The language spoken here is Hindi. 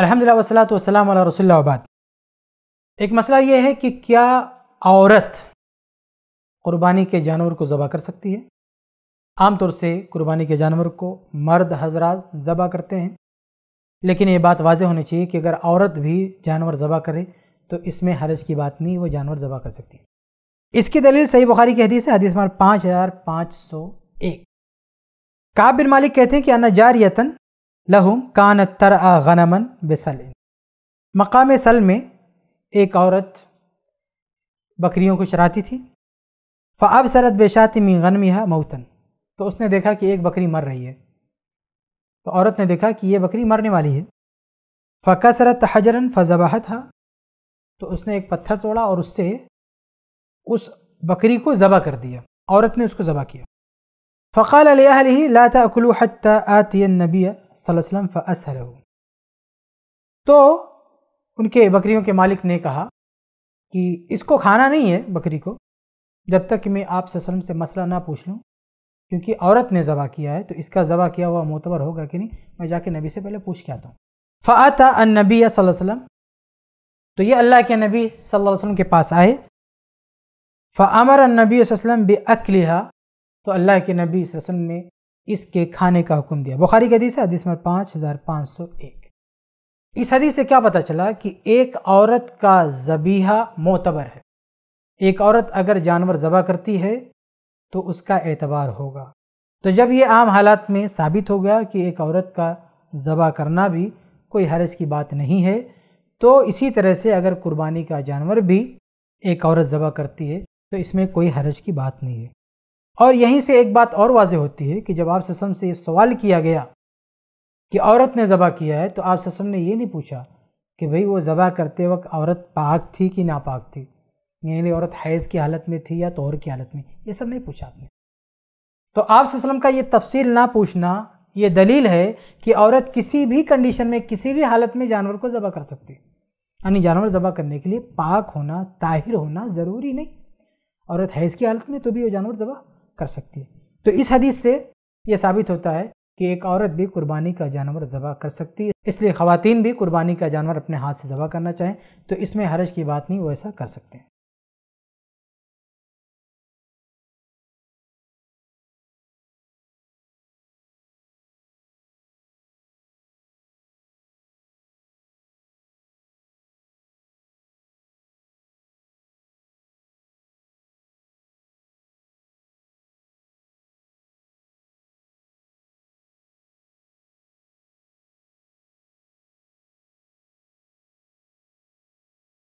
अलहमदिल्ला वसलात वसलाम रसोल्लाबाद एक मसला ये है कि क्या औरत कुर्बानी के जानवर को ज़बह कर सकती है आमतौर से कुर्बानी के जानवर को मर्द हजरा ज़बह करते हैं लेकिन ये बात वाजह होनी चाहिए कि अगर औरत भी जानवर ज़बह करे तो इसमें हरज की बात नहीं वो जानवर ज़बह कर सकती है इसकी दलील सही बुखारी की हदीस है हदीस मार पाँच हज़ार पाँच सौ एक काबिल मालिक कहते हैं कि अन्ना यतन लहुम कान तर गनमन बेसल मकाम सल में एक औरत बकरियों को चराती थी फ़ाब सरत बेशात मी गनमी है मऊतन तो उसने देखा कि एक बकरी मर रही है तो औरत ने देखा कि ये बकरी मरने वाली है फ़का सरत हजरन फ़बाह हा तो उसने एक पत्थर तोड़ा और उससे उस बकरी को ज़बा कर दिया औरत ने उसको ज़बा किया फ़क़ाल ही लाता अकलू हत आती नबी वसल्लम फ़सर तो उनके बकरियों के मालिक ने कहा कि इसको खाना नहीं है बकरी को जब तक मैं आप वसल्लम से मसला ना पूछ लूँ क्योंकि औरत ने ज़बा किया है तो इसका ज़बा किया हुआ मोतबर होगा कि नहीं मैं जाके नबी से पहले पूछ के आता हूँ फ़ात नबी वसल्लम तो ये अल्लाह के नबी सल्लल्लाहु अलैहि वसल्लम के पास आए फ़ामर नबी वसल्लम बे अकलिहा तो अल्लाह के नबी वसल्लम ने इसके खाने का हुक्म दिया बुखारी की हदीस है हदीस नंबर पाँच हज़ार पाँच सौ एक इस हदीस से क्या पता चला कि एक औरत का जबीहा मोतबर है एक औरत अगर जानवर ज़बा करती है तो उसका एतबार होगा तो जब ये आम हालात में साबित हो गया कि एक औरत का ज़बा करना भी कोई हरज की बात नहीं है तो इसी तरह से अगर कुर्बानी का जानवर भी एक औरत ज़बा करती है तो इसमें कोई हरज की बात नहीं है और यहीं से एक बात और वाजह होती है कि जब आप ससम से ये सवाल किया गया कि औरत ने ज़बह किया है तो आप ससम ने ये नहीं पूछा कि भाई वो ज़बा करते वक्त औरत पाक थी कि नापाक थी यानी औरत हैज़ की हालत में थी या तोहर की हालत में ये सब नहीं पूछा आपने तो आप ससलम का ये तफसील ना पूछना ये दलील है कि औरत किसी भी कंडीशन में किसी भी हालत में जानवर को ज़बह कर सकती यानी जानवर ज़बा करने के लिए पाक होना ताहिर होना ज़रूरी नहीं औरत हैज़ की हालत में तो भी वो जानवर ज़बा कर सकती है तो इस हदीस से यह साबित होता है कि एक औरत भी कुर्बानी का जानवर ज़बह कर सकती है इसलिए ख़वातीन भी कुर्बानी का जानवर अपने हाथ से ज़बह करना चाहें तो इसमें हरज की बात नहीं वो ऐसा कर सकते हैं